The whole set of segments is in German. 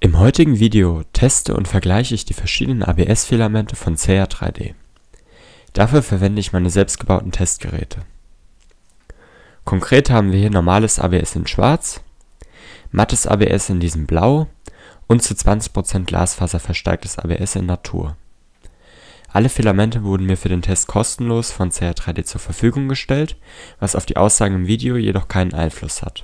Im heutigen Video teste und vergleiche ich die verschiedenen ABS-Filamente von CEA 3D. Dafür verwende ich meine selbstgebauten Testgeräte. Konkret haben wir hier normales ABS in schwarz, mattes ABS in diesem blau und zu 20% Glasfaser verstärktes ABS in Natur. Alle Filamente wurden mir für den Test kostenlos von CR3D zur Verfügung gestellt, was auf die Aussagen im Video jedoch keinen Einfluss hat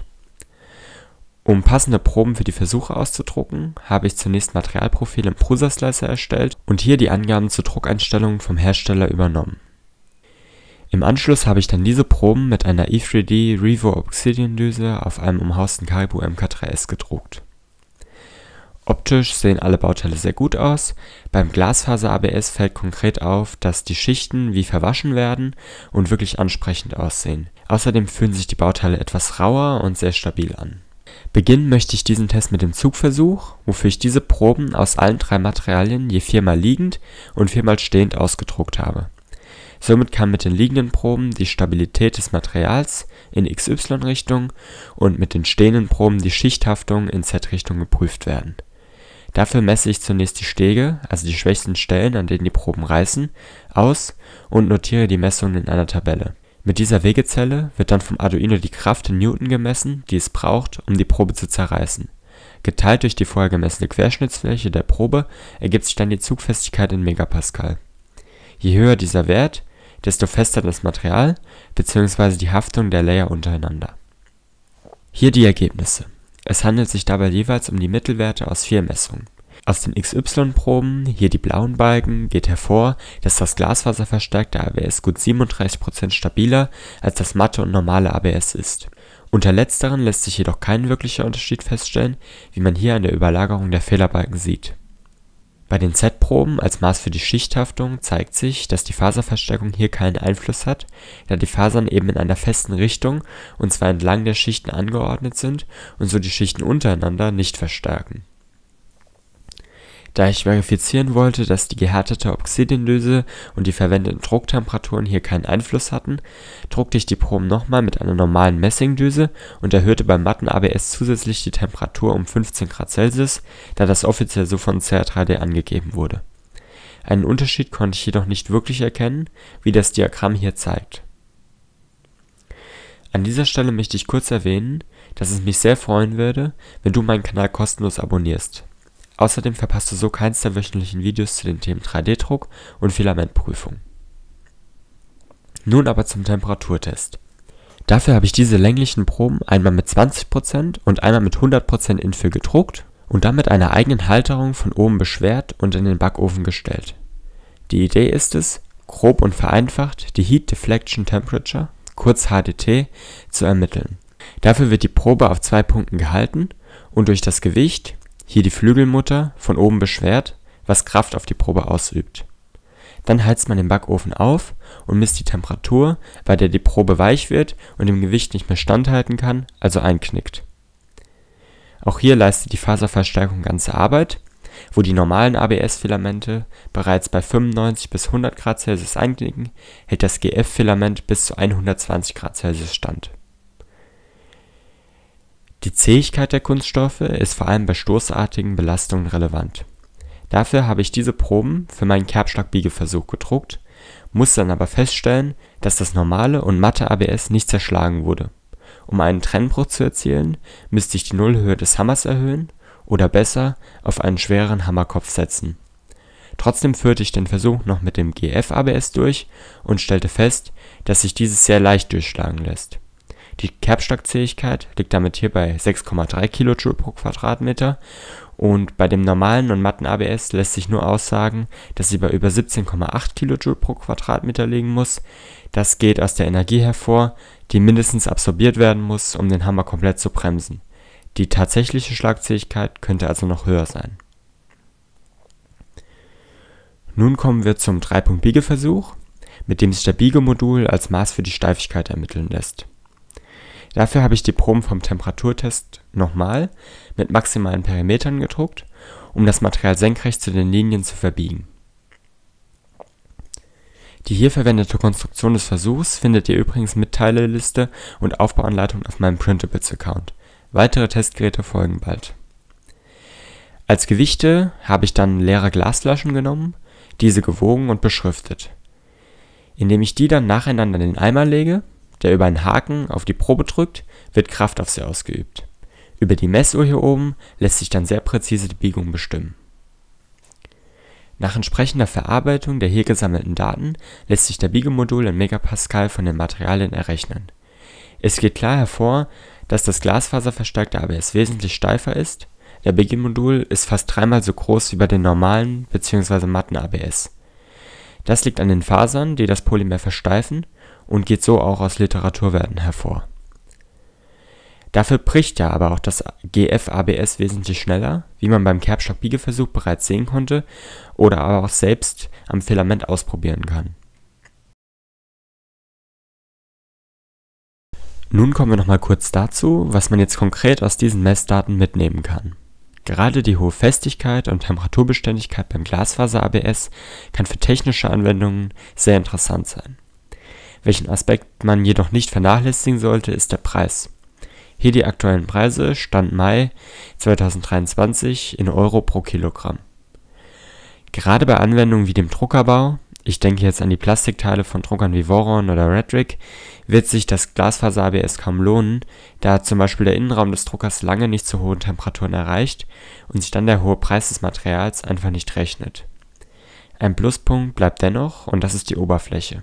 um passende Proben für die Versuche auszudrucken, habe ich zunächst Materialprofile im Prusa-Slicer erstellt und hier die Angaben zu Druckeinstellungen vom Hersteller übernommen. Im Anschluss habe ich dann diese Proben mit einer E3D Revo Obsidian-Düse auf einem umhausten Caribou MK3S gedruckt. Optisch sehen alle Bauteile sehr gut aus, beim Glasfaser-ABS fällt konkret auf, dass die Schichten wie verwaschen werden und wirklich ansprechend aussehen. Außerdem fühlen sich die Bauteile etwas rauer und sehr stabil an Beginnen möchte ich diesen Test mit dem Zugversuch, wofür ich diese Proben aus allen drei Materialien je viermal liegend und viermal stehend ausgedruckt habe. Somit kann mit den liegenden Proben die Stabilität des Materials in xy-Richtung und mit den stehenden Proben die Schichthaftung in z-Richtung geprüft werden. Dafür messe ich zunächst die Stege, also die schwächsten Stellen, an denen die Proben reißen, aus und notiere die Messungen in einer Tabelle mit dieser Wegezelle wird dann vom Arduino die Kraft in Newton gemessen, die es braucht, um die Probe zu zerreißen. Geteilt durch die vorher gemessene Querschnittsfläche der Probe ergibt sich dann die Zugfestigkeit in Megapascal. Je höher dieser Wert, desto fester das Material bzw. die Haftung der Layer untereinander. Hier die Ergebnisse. Es handelt sich dabei jeweils um die Mittelwerte aus vier Messungen aus den XY-Proben, hier die blauen Balken, geht hervor, dass das glasfaserverstärkte ABS gut 37 stabiler als das matte und normale ABS ist. Unter letzteren lässt sich jedoch kein wirklicher Unterschied feststellen, wie man hier an der Überlagerung der Fehlerbalken sieht. Bei den Z-Proben als Maß für die Schichthaftung zeigt sich, dass die Faserverstärkung hier keinen Einfluss hat, da die Fasern eben in einer festen Richtung und zwar entlang der Schichten angeordnet sind und so die Schichten untereinander nicht verstärken da ich verifizieren wollte, dass die gehärtete Obsidianlöse und die verwendeten Drucktemperaturen hier keinen Einfluss hatten, druckte ich die Proben nochmal mit einer normalen Messingdüse und erhöhte beim matten ABS zusätzlich die Temperatur um 15 °C, da das offiziell so von CR3D angegeben wurde. Einen Unterschied konnte ich jedoch nicht wirklich erkennen, wie das Diagramm hier zeigt. An dieser Stelle möchte ich kurz erwähnen, dass es mich sehr freuen würde, wenn du meinen Kanal kostenlos abonnierst Außerdem verpasst du so keins der wöchentlichen Videos zu den Themen 3D-Druck und Filamentprüfung. Nun aber zum Temperaturtest. Dafür habe ich diese länglichen Proben einmal mit 20% und einmal mit 100% Infill gedruckt und dann mit einer eigenen Halterung von oben beschwert und in den Backofen gestellt. Die Idee ist es, grob und vereinfacht die Heat Deflection Temperature, kurz HDT, zu ermitteln. Dafür wird die Probe auf zwei Punkten gehalten und durch das Gewicht hier die Flügelmutter, von oben beschwert, was Kraft auf die Probe ausübt. Dann heizt man den Backofen auf und misst die Temperatur, bei der die Probe weich wird und dem Gewicht nicht mehr standhalten kann, also einknickt. Auch hier leistet die Faserverstärkung ganze Arbeit, wo die normalen ABS-Filamente bereits bei 95 bis 100 Grad Celsius einknicken, hält das GF-Filament bis zu 120 Grad Celsius stand die Zähigkeit der Kunststoffe ist vor allem bei stoßartigen Belastungen relevant. Dafür habe ich diese Proben für meinen Kerbschlagbiegeversuch gedruckt, musste dann aber feststellen, dass das normale und matte ABS nicht zerschlagen wurde. Um einen Trennbruch zu erzielen, müsste ich die Nullhöhe des Hammers erhöhen oder besser auf einen schwereren Hammerkopf setzen. Trotzdem führte ich den Versuch noch mit dem GF-ABS durch und stellte fest, dass sich dieses sehr leicht durchschlagen lässt die Kerbstockzähigkeit liegt damit hier bei 6,3 kJ pro Quadratmeter und bei dem normalen und matten ABS lässt sich nur aussagen, dass sie bei über 17,8 kJ pro Quadratmeter liegen muss. Das geht aus der Energie hervor, die mindestens absorbiert werden muss, um den Hammer komplett zu bremsen. Die tatsächliche Schlagzähigkeit könnte also noch höher sein. Nun kommen wir zum 3 punkt Dreipunktbiegeversuch, mit dem sich der Biegemodul als Maß für die Steifigkeit ermitteln lässt Dafür habe ich die Proben vom Temperaturtest nochmal mit maximalen Perimetern gedruckt, um das Material senkrecht zu den Linien zu verbiegen. Die hier verwendete Konstruktion des Versuchs findet ihr übrigens mit Teileliste und Aufbauanleitung auf meinem Printables-Account. Weitere Testgeräte folgen bald. Als Gewichte habe ich dann leere Glasflaschen genommen, diese gewogen und beschriftet. Indem ich die dann nacheinander in den Eimer lege der über einen Haken auf die Probe drückt, wird Kraft auf sie ausgeübt. Über die Messuhr hier oben lässt sich dann sehr präzise die Biegung bestimmen. Nach entsprechender Verarbeitung der hier gesammelten Daten lässt sich der Biegemodul in Megapascal von den Materialien errechnen. Es geht klar hervor, dass das glasfaserverstärkte ABS wesentlich steifer ist, der Biegemodul ist fast dreimal so groß wie bei den normalen bzw. matten ABS. Das liegt an den Fasern, die das Polymer versteifen und geht so auch aus Literaturwerten hervor. Dafür bricht ja aber auch das GF-ABS wesentlich schneller, wie man beim Kerbstock-Biegeversuch bereits sehen konnte oder aber auch selbst am Filament ausprobieren kann. Nun kommen wir nochmal kurz dazu, was man jetzt konkret aus diesen Messdaten mitnehmen kann. Gerade die hohe Festigkeit und Temperaturbeständigkeit beim Glasfaser-ABS kann für technische Anwendungen sehr interessant sein. Welchen Aspekt man jedoch nicht vernachlässigen sollte, ist der Preis. Hier die aktuellen Preise (Stand Mai 2023) in Euro pro Kilogramm. Gerade bei Anwendungen wie dem Druckerbau (ich denke jetzt an die Plastikteile von Druckern wie Voron oder Redrick) wird sich das Glasfaser-ABS kaum lohnen, da zum Beispiel der Innenraum des Druckers lange nicht zu hohen Temperaturen erreicht und sich dann der hohe Preis des Materials einfach nicht rechnet. Ein Pluspunkt bleibt dennoch und das ist die Oberfläche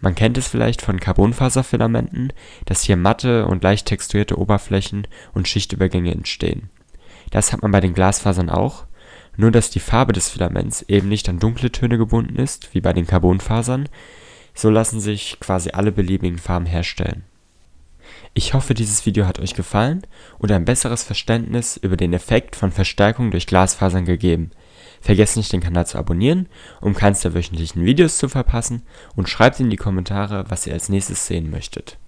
man kennt es vielleicht von Carbonfaserfilamenten, dass hier matte und leicht texturierte Oberflächen und Schichtübergänge entstehen. Das hat man bei den Glasfasern auch, nur dass die Farbe des Filaments eben nicht an dunkle Töne gebunden ist wie bei den Carbonfasern, so lassen sich quasi alle beliebigen Farben herstellen. Ich hoffe, dieses Video hat euch gefallen und ein besseres Verständnis über den Effekt von Verstärkung durch Glasfasern gegeben Vergesst nicht, den Kanal zu abonnieren, um keins der wöchentlichen Videos zu verpassen und schreibt in die Kommentare, was ihr als nächstes sehen möchtet